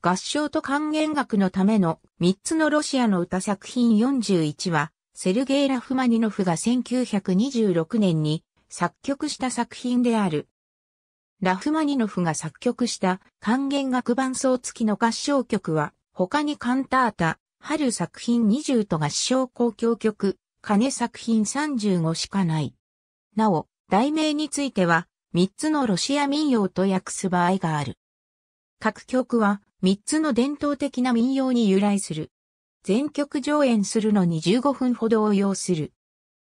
合唱と還元楽のための3つのロシアの歌作品41は、セルゲイ・ラフマニノフが1926年に作曲した作品である。ラフマニノフが作曲した還元楽伴奏付きの合唱曲は、他にカンタータ、春作品20と合唱公共曲、金作品35しかない。なお、題名については、3つのロシア民謡と訳す場合がある。各曲は、三つの伝統的な民謡に由来する。全曲上演するのに15分ほどを要する。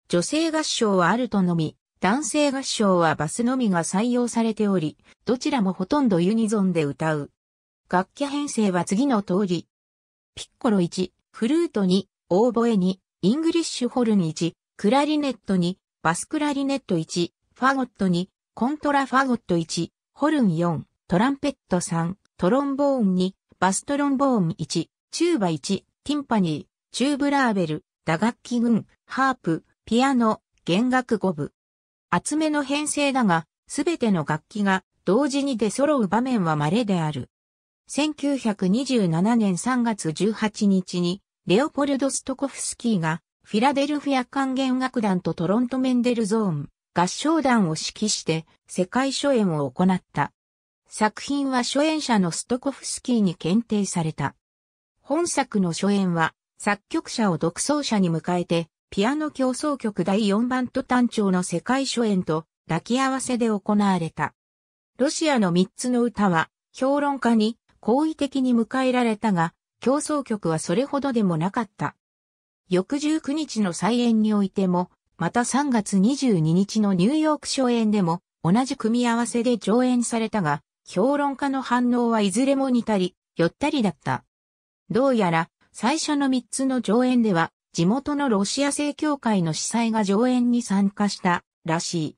女性合唱はアルトのみ、男性合唱はバスのみが採用されており、どちらもほとんどユニゾンで歌う。楽器編成は次の通り。ピッコロ1、フルート2、オーボエ2、イングリッシュホルン1、クラリネット2、バスクラリネット1、ファゴット2、コントラファゴット1、ホルン4、トランペット3、トロンボーン2、バストロンボーン1、チューバ1、ティンパニー、チューブラーベル、打楽器群、ハープ、ピアノ、弦楽5部。厚めの編成だが、すべての楽器が同時に出揃う場面は稀である。1927年3月18日に、レオポルド・ストコフスキーが、フィラデルフィア管弦楽団とトロント・メンデルゾーン、合唱団を指揮して、世界初演を行った。作品は初演者のストコフスキーに検定された。本作の初演は、作曲者を独奏者に迎えて、ピアノ競争曲第4番と単調の世界初演と抱き合わせで行われた。ロシアの3つの歌は、評論家に好意的に迎えられたが、競争曲はそれほどでもなかった。翌19日の再演においても、また3月22日のニューヨーク初演でも、同じ組み合わせで上演されたが、評論家の反応はいずれも似たり、寄ったりだった。どうやら、最初の3つの上演では、地元のロシア正教会の司祭が上演に参加したらしい。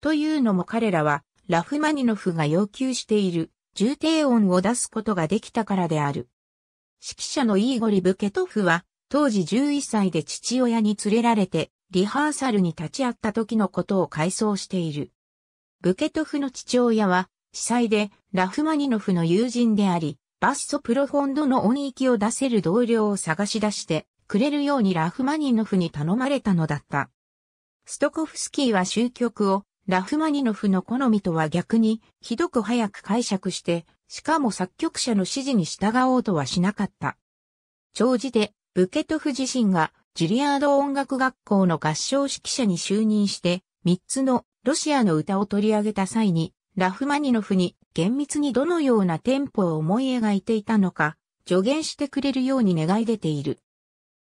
というのも彼らは、ラフマニノフが要求している重低音を出すことができたからである。指揮者のイーゴリ・ブケトフは、当時11歳で父親に連れられて、リハーサルに立ち会った時のことを回想している。ブケトフの父親は、司祭でラフマニノフの友人であり、バッソプロフォンドの音域を出せる同僚を探し出してくれるようにラフマニノフに頼まれたのだった。ストコフスキーは終局をラフマニノフの好みとは逆にひどく早く解釈して、しかも作曲者の指示に従おうとはしなかった。長じて、ブケトフ自身がジュリアード音楽学校の合唱指揮者に就任して、3つのロシアの歌を取り上げた際に、ラフマニノフに厳密にどのようなテンポを思い描いていたのか、助言してくれるように願い出ている。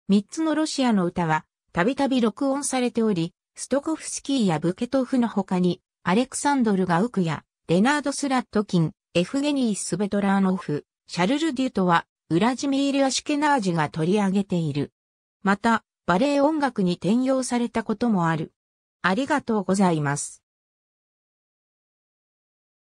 三つのロシアの歌は、たびたび録音されており、ストコフスキーやブケトフの他に、アレクサンドル・ガウクや、レナード・スラットキン、エフゲニー・スベトラーノフ、シャルル・デュトは、ウラジミール・アシュケナージが取り上げている。また、バレエ音楽に転用されたこともある。ありがとうございます。